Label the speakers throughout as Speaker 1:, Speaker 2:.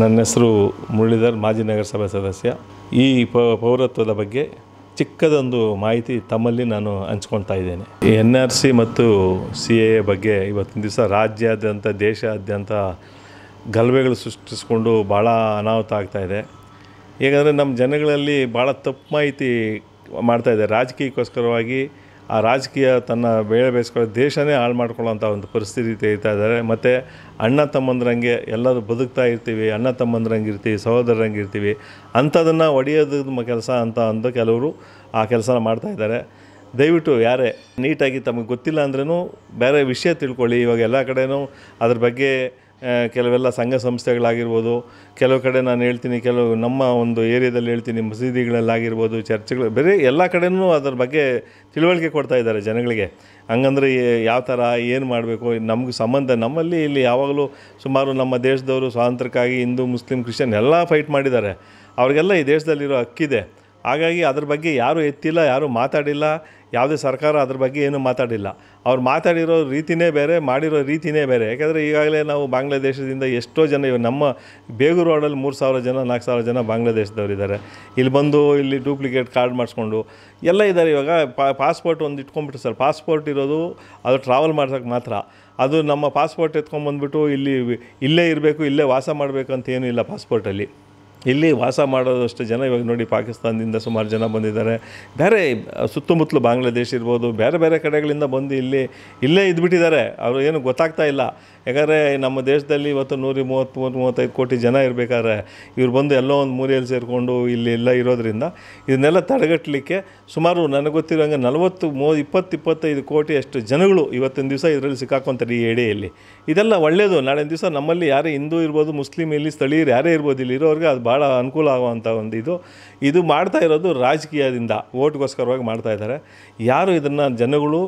Speaker 1: ನನ್ನ ಹೆಸರು ಮುರಳೀಧರ್ ಮಾಜಿ ನಗರಸಭೆ ಸದಸ್ಯ ಈ ಪೌರತ್ವದ ಬಗ್ಗೆ ಚಿಕ್ಕದೊಂದು ಮಾಹಿತಿ ತಮ್ಮಲ್ಲಿ ನಾನು ಹಂಚ್ಕೊಳ್ತಾ ಇದ್ದೇನೆ ಎನ್ ಆರ್ ಸಿ ಮತ್ತು ಸಿ ಎ ಬಗ್ಗೆ ಇವತ್ತಿನ ದಿವಸ ರಾಜ್ಯಾದ್ಯಂತ ದೇಶಾದ್ಯಂತ ಗಲಭೆಗಳು ಸೃಷ್ಟಿಸಿಕೊಂಡು ಭಾಳ ಅನಾಹುತ ಆಗ್ತಾಯಿದೆ ಹೇಗಂದರೆ ನಮ್ಮ ಜನಗಳಲ್ಲಿ ಭಾಳ ತಪ್ಪು ಮಾಹಿತಿ ಮಾಡ್ತಾಯಿದೆ ರಾಜಕೀಯಕ್ಕೋಸ್ಕರವಾಗಿ ಆ ರಾಜಕೀಯ ತನ್ನ ಬೇಳೆ ಬೇಯಿಸ್ಕೊಳ್ಳೋ ದೇಶನೇ ಹಾಳು ಮಾಡ್ಕೊಳ್ಳೋಂಥ ಒಂದು ಪರಿಸ್ಥಿತಿ ತೆಗಿತಾ ಇದ್ದಾರೆ ಮತ್ತು ಅಣ್ಣ ತಮ್ಮಂದ್ರಂಗೆ ಎಲ್ಲರೂ ಬದುಕ್ತಾ ಇರ್ತೀವಿ ಅಣ್ಣ ತಮ್ಮಂದ್ರಂಗೆ ಇರ್ತೀವಿ ಸಹೋದರರಂಗೆ ಇರ್ತೀವಿ ಅಂಥದನ್ನು ಒಡೆಯೋದು ಕೆಲಸ ಅಂತ ಅಂದು ಕೆಲವರು ಆ ಕೆಲಸ ಮಾಡ್ತಾ ಇದ್ದಾರೆ ದಯವಿಟ್ಟು ಯಾರೇ ನೀಟಾಗಿ ತಮಗೆ ಗೊತ್ತಿಲ್ಲ ಅಂದ್ರೂ ಬೇರೆ ವಿಷಯ ತಿಳ್ಕೊಳ್ಳಿ ಇವಾಗ ಎಲ್ಲ ಕಡೆಯೂ ಅದ್ರ ಬಗ್ಗೆ ಕೆಲವೆಲ್ಲ ಸಂಘ ಸಂಸ್ಥೆಗಳಾಗಿರ್ಬೋದು ಕೆಲವು ಕಡೆ ನಾನು ಹೇಳ್ತೀನಿ ಕೆಲವು ನಮ್ಮ ಒಂದು ಏರಿಯಾದಲ್ಲಿ ಹೇಳ್ತೀನಿ ಮಸೀದಿಗಳಲ್ಲಾಗಿರ್ಬೋದು ಚರ್ಚ್ಗಳು ಬೇರೆ ಎಲ್ಲ ಕಡೆಯೂ ಅದರ ಬಗ್ಗೆ ತಿಳುವಳಿಕೆ ಕೊಡ್ತಾ ಇದ್ದಾರೆ ಜನಗಳಿಗೆ ಹಂಗಂದ್ರೆ ಯಾವ ಥರ ಏನು ಮಾಡಬೇಕು ನಮಗೆ ಸಂಬಂಧ ನಮ್ಮಲ್ಲಿ ಇಲ್ಲಿ ಯಾವಾಗಲೂ ಸುಮಾರು ನಮ್ಮ ದೇಶದವರು ಸ್ವಾತಂತ್ರ್ಯಕ್ಕಾಗಿ ಹಿಂದೂ ಮುಸ್ಲಿಂ ಕ್ರಿಶ್ಚಿಯನ್ ಎಲ್ಲ ಫೈಟ್ ಮಾಡಿದ್ದಾರೆ ಅವ್ರಿಗೆಲ್ಲ ಈ ದೇಶದಲ್ಲಿರೋ ಹಕ್ಕಿದೆ ಹಾಗಾಗಿ ಅದ್ರ ಬಗ್ಗೆ ಯಾರೂ ಎತ್ತಿಲ್ಲ ಯಾರೂ ಮಾತಾಡಿಲ್ಲ ಯಾವುದೇ ಸರ್ಕಾರ ಅದ್ರ ಬಗ್ಗೆ ಏನೂ ಮಾತಾಡಿಲ್ಲ ಅವ್ರು ಮಾತಾಡಿರೋ ರೀತಿಯೇ ಬೇರೆ ಮಾಡಿರೋ ರೀತಿಯೇ ಬೇರೆ ಯಾಕೆಂದರೆ ಈಗಾಗಲೇ ನಾವು ಬಾಂಗ್ಲಾದೇಶದಿಂದ ಎಷ್ಟೋ ಜನ ಇವಾಗ ನಮ್ಮ ಬೇಗೂರು ರೋಡಲ್ಲಿ ಮೂರು ಸಾವಿರ ಜನ ನಾಲ್ಕು ಸಾವಿರ ಜನ ಬಾಂಗ್ಲಾದೇಶದವ್ರು ಇದ್ದಾರೆ ಇಲ್ಲಿ ಬಂದು ಇಲ್ಲಿ ಡೂಪ್ಲಿಕೇಟ್ ಕಾರ್ಡ್ ಮಾಡಿಸ್ಕೊಂಡು ಎಲ್ಲ ಇದ್ದಾರೆ ಇವಾಗ ಪಾಸ್ಪೋರ್ಟ್ ಒಂದು ಇಟ್ಕೊಂಡ್ಬಿಟ್ಟು ಸರ್ ಪಾಸ್ಪೋರ್ಟ್ ಇರೋದು ಅದು ಟ್ರಾವೆಲ್ ಮಾಡ್ಸೋಕ್ಕೆ ಮಾತ್ರ ಅದು ನಮ್ಮ ಪಾಸ್ಪೋರ್ಟ್ ಎತ್ಕೊಂಡ್ಬಂದ್ಬಿಟ್ಟು ಇಲ್ಲಿ ಇಲ್ಲೇ ಇರಬೇಕು ಇಲ್ಲೇ ವಾಸ ಮಾಡಬೇಕು ಅಂತ ಇಲ್ಲ ಪಾಸ್ಪೋರ್ಟಲ್ಲಿ ಇಲ್ಲಿ ವಾಸ ಮಾಡೋದಷ್ಟು ಜನ ಇವಾಗ ನೋಡಿ ಪಾಕಿಸ್ತಾನದಿಂದ ಸುಮಾರು ಜನ ಬಂದಿದ್ದಾರೆ ಬೇರೆ ಸುತ್ತಮುತ್ತಲು ಬಾಂಗ್ಲಾದೇಶ್ ಇರ್ಬೋದು ಬೇರೆ ಬೇರೆ ಕಡೆಗಳಿಂದ ಬಂದು ಇಲ್ಲಿ ಇಲ್ಲೇ ಇದ್ಬಿಟ್ಟಿದ್ದಾರೆ ಅವರು ಏನು ಗೊತ್ತಾಗ್ತಾ ಇಲ್ಲ ಯಾಕಂದರೆ ನಮ್ಮ ದೇಶದಲ್ಲಿ ಇವತ್ತು ನೂರಿ ಮೂವತ್ತು ಮೂವತ್ತೈದು ಕೋಟಿ ಜನ ಇರಬೇಕಾದ್ರೆ ಇವ್ರು ಬಂದು ಎಲ್ಲೋ ಒಂದು ಮೂರೆಯಲ್ಲಿ ಸೇರಿಕೊಂಡು ಇಲ್ಲಿ ಎಲ್ಲ ಇರೋದರಿಂದ ಇದನ್ನೆಲ್ಲ ತಡೆಗಟ್ಟಲಿಕ್ಕೆ ಸುಮಾರು ನನಗೆ ಗೊತ್ತಿರೋಂಗೆ ನಲವತ್ತು ಮೂ ಇಪ್ಪತ್ತು ಇಪ್ಪತ್ತೈದು ಕೋಟಿ ಅಷ್ಟು ಜನಗಳು ಇವತ್ತಿನ ದಿವಸ ಇದರಲ್ಲಿ ಸಿಕ್ಕಾಕೊತಾರೆ ಈ ಎಡೆಯಲ್ಲಿ ಇದೆಲ್ಲ ಒಳ್ಳೆಯದು ನಾಳೆ ದಿವಸ ನಮ್ಮಲ್ಲಿ ಯಾರೇ ಹಿಂದೂ ಇರ್ಬೋದು ಮುಸ್ಲಿಮ್ ಇಲ್ಲಿ ಸ್ಥಳೀಯರು ಯಾರೇ ಇರ್ಬೋದು ಇಲ್ಲಿ ಇರೋರಿಗೆ ಅದು ಭಾಳ ಅನುಕೂಲ ಆಗುವಂಥ ಒಂದು ಇದು ಇದು ಮಾಡ್ತಾ ಇರೋದು ರಾಜಕೀಯದಿಂದ ಓಟ್ಗೋಸ್ಕರವಾಗಿ ಮಾಡ್ತಾ ಇದ್ದಾರೆ ಯಾರು ಇದನ್ನು ಜನಗಳು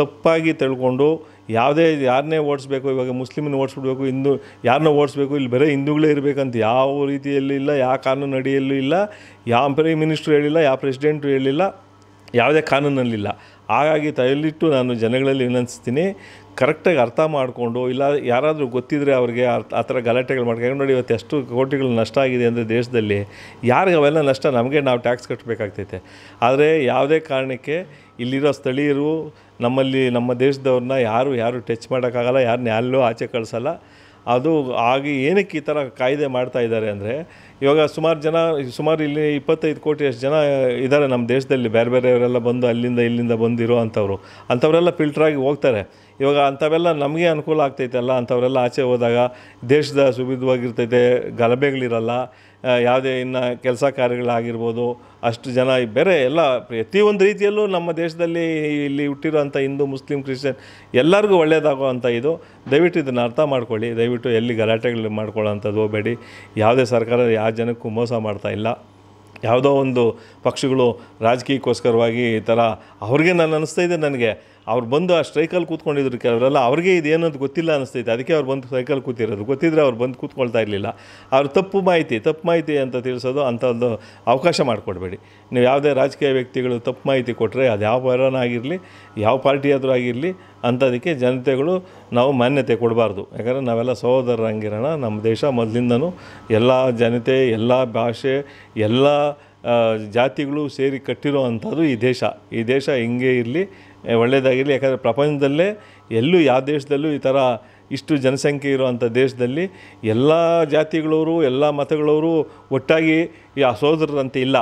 Speaker 1: ತಪ್ಪಾಗಿ ತಿಳ್ಕೊಂಡು ಯಾವುದೇ ಯಾರನ್ನೇ ಓಡಿಸ್ಬೇಕು ಇವಾಗ ಮುಸ್ಲಿಮನ್ನ ಓಡಿಸ್ಬಿಡ್ಬೇಕು ಹಿಂದೂ ಯಾರನ್ನ ಓಡಿಸ್ಬೇಕು ಇಲ್ಲಿ ಬೇರೆ ಹಿಂದೂಗಳೇ ಇರಬೇಕಂತ ಯಾವ ರೀತಿಯಲ್ಲಿ ಇಲ್ಲ ಯಾವ ಕಾನೂನು ಅಡಿಯಲ್ಲೂ ಇಲ್ಲ ಯಾವ ಪ್ರೈಮ್ ಮಿನಿಸ್ಟ್ರು ಹೇಳಿಲ್ಲ ಯಾವ ಪ್ರೆಸಿಡೆಂಟು ಹೇಳಿಲ್ಲ ಯಾವುದೇ ಕಾನೂನಲ್ಲಿಲ್ಲ ಹಾಗಾಗಿ ತಲೆಯಲ್ಲಿಟ್ಟು ನಾನು ಜನಗಳಲ್ಲಿ ವಿನಂತಿಸ್ತೀನಿ ಕರೆಕ್ಟಾಗಿ ಅರ್ಥ ಮಾಡಿಕೊಂಡು ಇಲ್ಲ ಯಾರಾದರೂ ಗೊತ್ತಿದ್ದರೆ ಅವ್ರಿಗೆ ಆ ಥರ ಗಲಾಟೆಗಳು ಮಾಡ್ಕೊಂಡು ನೋಡಿ ಇವತ್ತು ಎಷ್ಟು ಕೋಟಿಗಳು ನಷ್ಟ ಆಗಿದೆ ಅಂದರೆ ದೇಶದಲ್ಲಿ ಯಾರಿಗೆ ಅವೆಲ್ಲ ನಷ್ಟ ನಮಗೆ ನಾವು ಟ್ಯಾಕ್ಸ್ ಕಟ್ಟಬೇಕಾಗ್ತೈತೆ ಆದರೆ ಯಾವುದೇ ಕಾರಣಕ್ಕೆ ಇಲ್ಲಿರೋ ಸ್ಥಳೀಯರು ನಮ್ಮಲ್ಲಿ ನಮ್ಮ ದೇಶದವ್ರನ್ನ ಯಾರು ಯಾರು ಟಚ್ ಮಾಡೋಕ್ಕಾಗಲ್ಲ ಯಾರನ್ನ ಎಲ್ಲೂ ಆಚೆ ಕಳಿಸಲ್ಲ ಅದು ಆಗಿ ಏನಕ್ಕೆ ಈ ಥರ ಕಾಯ್ದೆ ಮಾಡ್ತಾ ಇದ್ದಾರೆ ಅಂದರೆ ಇವಾಗ ಸುಮಾರು ಜನ ಸುಮಾರು ಇಲ್ಲಿ ಇಪ್ಪತ್ತೈದು ಕೋಟಿ ಅಷ್ಟು ಜನ ಇದ್ದಾರೆ ನಮ್ಮ ದೇಶದಲ್ಲಿ ಬೇರೆ ಬೇರೆಯವರೆಲ್ಲ ಬಂದು ಅಲ್ಲಿಂದ ಇಲ್ಲಿಂದ ಬಂದಿರೋ ಅಂಥವ್ರು ಅಂಥವರೆಲ್ಲ ಫಿಲ್ಟ್ರಾಗಿ ಹೋಗ್ತಾರೆ ಇವಾಗ ಅಂಥವೆಲ್ಲ ನಮಗೆ ಅನುಕೂಲ ಆಗ್ತೈತಲ್ಲ ಅಂಥವರೆಲ್ಲ ಆಚೆ ಹೋದಾಗ ದೇಶದ ಸುಭಿದ್ವಾಗಿರ್ತೈತೆ ಗಲಭೆಗಳಿರಲ್ಲ ಯಾವುದೇ ಇನ್ನು ಕೆಲಸ ಕಾರ್ಯಗಳಾಗಿರ್ಬೋದು ಅಷ್ಟು ಜನ ಬೇರೆ ಎಲ್ಲ ಪ್ರತಿಯೊಂದು ರೀತಿಯಲ್ಲೂ ನಮ್ಮ ದೇಶದಲ್ಲಿ ಇಲ್ಲಿ ಹುಟ್ಟಿರುವಂಥ ಹಿಂದೂ ಮುಸ್ಲಿಂ ಕ್ರಿಶ್ಚಿಯನ್ ಎಲ್ಲರಿಗೂ ಒಳ್ಳೆಯದಾಗುವಂಥ ಇದು ದಯವಿಟ್ಟು ಇದನ್ನು ಅರ್ಥ ಮಾಡ್ಕೊಳ್ಳಿ ದಯವಿಟ್ಟು ಎಲ್ಲಿ ಗಲಾಟೆಗಳು ಮಾಡ್ಕೊಳ್ಳೋವಂಥದ್ದು ಹೋಗಬೇಡಿ ಯಾವುದೇ ಸರ್ಕಾರ ಯಾವ ಜನಕ್ಕೂ ಮೋಸ ಮಾಡ್ತಾ ಇಲ್ಲ ಯಾವುದೋ ಒಂದು ಪಕ್ಷಗಳು ರಾಜಕೀಯಕ್ಕೋಸ್ಕರವಾಗಿ ಈ ಥರ ಅವ್ರಿಗೆ ನಾನು ಅನ್ನಿಸ್ತಾ ಇದೆ ನನಗೆ ಅವ್ರು ಬಂದು ಆ ಸ್ಟ್ರೈಕಲ್ಲಿ ಕೂತ್ಕೊಂಡಿದ್ರು ಕೆಲವರೆಲ್ಲ ಅವ್ರಿಗೆ ಇದೇನಂತ ಗೊತ್ತಿಲ್ಲ ಅನಿಸ್ತೈತೆ ಅದಕ್ಕೆ ಅವ್ರು ಬಂದು ಸೈಕಲ್ ಕೂತಿರೋದು ಗೊತ್ತಿದ್ರೆ ಅವ್ರು ಬಂದು ಕೂತ್ಕೊಳ್ತಾ ಇರಲಿಲ್ಲ ಅವ್ರು ತಪ್ಪು ಮಾಹಿತಿ ತಪ್ಪು ಮಾಹಿತಿ ಅಂತ ತಿಳಿಸೋದು ಅಂಥ ಒಂದು ಅವಕಾಶ ಮಾಡಿಕೊಡ್ಬೇಡಿ ನೀವು ಯಾವುದೇ ರಾಜಕೀಯ ವ್ಯಕ್ತಿಗಳು ತಪ್ಪು ಮಾಹಿತಿ ಕೊಟ್ಟರೆ ಅದು ಯಾವ ಪರನಾಗಿರಲಿ ಯಾವ ಪಾರ್ಟಿಯಾದರೂ ಆಗಿರಲಿ ಅಂಥದಕ್ಕೆ ಜನತೆಗಳು ನಾವು ಮಾನ್ಯತೆ ಕೊಡಬಾರ್ದು ಯಾಕಂದರೆ ನಾವೆಲ್ಲ ಸಹೋದರರಂಗಿರೋಣ ನಮ್ಮ ದೇಶ ಮೊದಲಿಂದನೂ ಎಲ್ಲ ಜನತೆ ಎಲ್ಲ ಭಾಷೆ ಎಲ್ಲ ಜಾತಿಗಳು ಸೇರಿ ಕಟ್ಟಿರೋ ಅಂಥದ್ದು ಈ ದೇಶ ಈ ದೇಶ ಹಿಂಗೆ ಇರಲಿ ಒಳ್ಳೆಯದಾಗಿರಲಿ ಯಾಕಂದರೆ ಪ್ರಪಂಚದಲ್ಲೇ ಎಲ್ಲೂ ಯಾವ ದೇಶದಲ್ಲೂ ಈ ಥರ ಇಷ್ಟು ಜನಸಂಖ್ಯೆ ಇರುವಂಥ ದೇಶದಲ್ಲಿ ಎಲ್ಲ ಜಾತಿಗಳವರು ಎಲ್ಲ ಮತಗಳವರು ಒಟ್ಟಾಗಿ ಆ ಸೋದರರಂತೆ ಇಲ್ಲ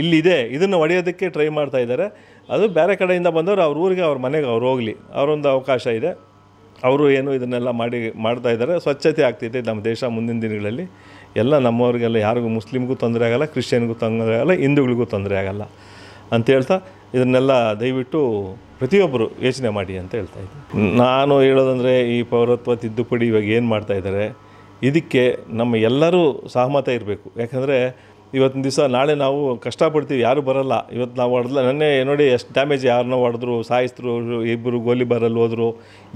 Speaker 1: ಇಲ್ಲಿದೆ ಇದನ್ನು ಒಡೆಯೋದಕ್ಕೆ ಟ್ರೈ ಮಾಡ್ತಾ ಇದ್ದಾರೆ ಅದು ಬೇರೆ ಕಡೆಯಿಂದ ಬಂದವರು ಅವ್ರ ಊರಿಗೆ ಅವ್ರ ಮನೆಗೆ ಅವ್ರು ಹೋಗಲಿ ಅವರೊಂದು ಅವಕಾಶ ಇದೆ ಅವರು ಏನು ಇದನ್ನೆಲ್ಲ ಮಾಡಿ ಮಾಡ್ತಾ ಇದ್ದಾರೆ ಸ್ವಚ್ಛತೆ ಆಗ್ತಿದೆ ನಮ್ಮ ದೇಶ ಮುಂದಿನ ದಿನಗಳಲ್ಲಿ ಎಲ್ಲ ನಮ್ಮವ್ರಿಗೆಲ್ಲ ಯಾರಿಗೂ ಮುಸ್ಲಿಮ್ಗೂ ತೊಂದರೆ ಆಗಲ್ಲ ಕ್ರಿಶ್ಚಿಯನ್ಗೂ ತೊಂದರೆ ಆಗಲ್ಲ ಹಿಂದೂಗಳಿಗೂ ತೊಂದರೆ ಆಗಲ್ಲ ಅಂತ ಹೇಳ್ತಾ ಇದನ್ನೆಲ್ಲ ದಯವಿಟ್ಟು ಪ್ರತಿಯೊಬ್ಬರು ಯೋಚನೆ ಮಾಡಿ ಅಂತ ಹೇಳ್ತಾ ಇದ್ದೀನಿ ನಾನು ಹೇಳೋದಂದರೆ ಈ ಪೌರತ್ವ ತಿದ್ದುಪಡಿ ಇವಾಗ ಏನು ಮಾಡ್ತಾ ಇದ್ದಾರೆ ಇದಕ್ಕೆ ನಮ್ಮ ಎಲ್ಲರೂ ಸಹಮತ ಇರಬೇಕು ಯಾಕಂದರೆ ಇವತ್ತಿನ ದಿವಸ ನಾಳೆ ನಾವು ಕಷ್ಟಪಡ್ತೀವಿ ಯಾರೂ ಬರಲ್ಲ ಇವತ್ತು ನಾವು ಹೊಡೆದ್ಲ ನನ್ನೇ ನೋಡಿ ಎಷ್ಟು ಡ್ಯಾಮೇಜ್ ಯಾರನ್ನೋ ಹೊಡೆದ್ರು ಸಾಯಿಸಿದ್ರು ಇಬ್ಬರು ಬರಲ್ಲಿ ಹೋದರು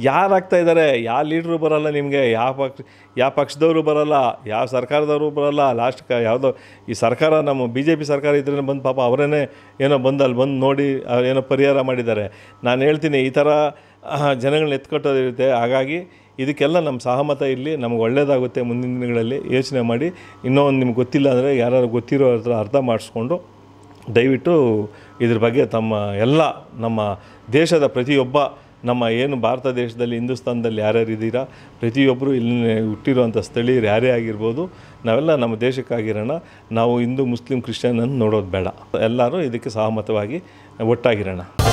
Speaker 1: ಯಾರು ಆಗ್ತಾ ಇದ್ದಾರೆ ಯಾವ ಲೀಡ್ರು ಬರಲ್ಲ ನಿಮಗೆ ಯಾವ ಪಕ್ಷ ಯಾವ ಪಕ್ಷದವರು ಬರಲ್ಲ ಯಾವ ಸರ್ಕಾರದವರು ಬರಲ್ಲ ಲಾಸ್ಟ್ ಕ ಯಾವುದೋ ಈ ಸರ್ಕಾರ ನಮ್ಮ ಬಿ ಜೆ ಪಿ ಸರ್ಕಾರ ಇದ್ರೇ ಬಂದು ಪಾಪ ಅವರೇ ಏನೋ ಬಂದು ಅಲ್ಲಿ ಬಂದು ನೋಡಿ ಏನೋ ಪರಿಹಾರ ಮಾಡಿದ್ದಾರೆ ನಾನು ಹೇಳ್ತೀನಿ ಈ ಥರ ಜನಗಳನ್ನ ಎತ್ಕಟ್ಟೋದಿರುತ್ತೆ ಹಾಗಾಗಿ ಇದಕ್ಕೆಲ್ಲ ನಮ್ಮ ಸಹಮತ ಇಲ್ಲಿ ನಮ್ಗೆ ಒಳ್ಳೆಯದಾಗುತ್ತೆ ಮುಂದಿನ ದಿನಗಳಲ್ಲಿ ಯೋಚನೆ ಮಾಡಿ ಇನ್ನೂ ಒಂದು ನಿಮ್ಗೆ ಗೊತ್ತಿಲ್ಲ ಅಂದರೆ ಯಾರು ಗೊತ್ತಿರೋ ಹತ್ರ ಅರ್ಥ ಮಾಡಿಸ್ಕೊಂಡು ದಯವಿಟ್ಟು ಇದ್ರ ಬಗ್ಗೆ ತಮ್ಮ ಎಲ್ಲ ನಮ್ಮ ದೇಶದ ಪ್ರತಿಯೊಬ್ಬ ನಮ್ಮ ಏನು ಭಾರತ ದೇಶದಲ್ಲಿ ಹಿಂದೂಸ್ತಾನದಲ್ಲಿ ಯಾರ್ಯಾರು ಇದ್ದೀರಾ ಪ್ರತಿಯೊಬ್ಬರು ಇಲ್ಲಿ ಹುಟ್ಟಿರುವಂಥ ಸ್ಥಳೀಯರು ಯಾರೇ ಆಗಿರ್ಬೋದು ನಾವೆಲ್ಲ ನಮ್ಮ ದೇಶಕ್ಕಾಗಿರೋಣ ನಾವು ಹಿಂದೂ ಮುಸ್ಲಿಂ ಕ್ರಿಶ್ಚಿಯನ್ ಅಂತ ನೋಡೋದು ಬೇಡ ಎಲ್ಲರೂ ಇದಕ್ಕೆ ಸಹಮತವಾಗಿ ಒಟ್ಟಾಗಿರೋಣ